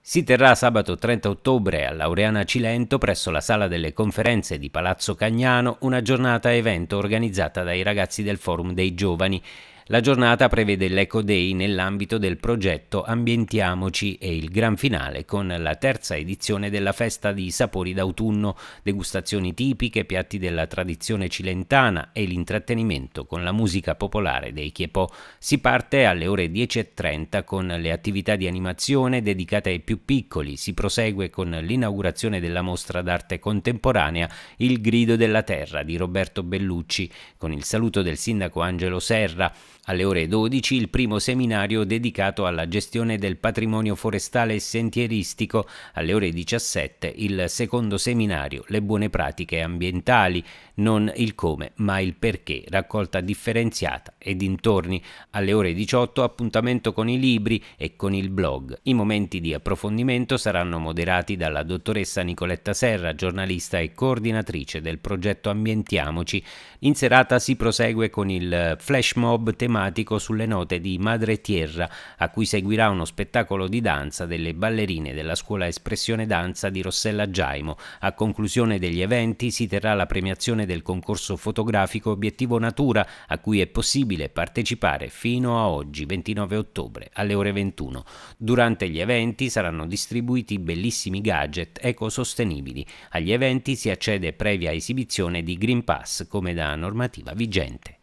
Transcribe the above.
Si terrà sabato 30 ottobre a Laureana Cilento presso la sala delle conferenze di Palazzo Cagnano una giornata evento organizzata dai ragazzi del Forum dei Giovani. La giornata prevede l'Eco Day nell'ambito del progetto Ambientiamoci e il gran finale con la terza edizione della festa di sapori d'autunno, degustazioni tipiche, piatti della tradizione cilentana e l'intrattenimento con la musica popolare dei Chiepò. Si parte alle ore 10.30 con le attività di animazione dedicate ai più piccoli, si prosegue con l'inaugurazione della mostra d'arte contemporanea Il grido della terra di Roberto Bellucci, con il saluto del sindaco Angelo Serra, alle ore 12 il primo seminario dedicato alla gestione del patrimonio forestale e sentieristico, alle ore 17 il secondo seminario Le buone pratiche ambientali, non il come ma il perché, raccolta differenziata e dintorni. Alle ore 18 appuntamento con i libri e con il blog. I momenti di approfondimento saranno moderati dalla dottoressa Nicoletta Serra, giornalista e coordinatrice del progetto Ambientiamoci. In serata si prosegue con il flash mob tematico drammatico sulle note di Madre Tierra, a cui seguirà uno spettacolo di danza delle ballerine della scuola Espressione Danza di Rossella Giaimo. A conclusione degli eventi si terrà la premiazione del concorso fotografico Obiettivo Natura, a cui è possibile partecipare fino a oggi, 29 ottobre, alle ore 21. Durante gli eventi saranno distribuiti bellissimi gadget ecosostenibili. Agli eventi si accede previa esibizione di Green Pass come da normativa vigente.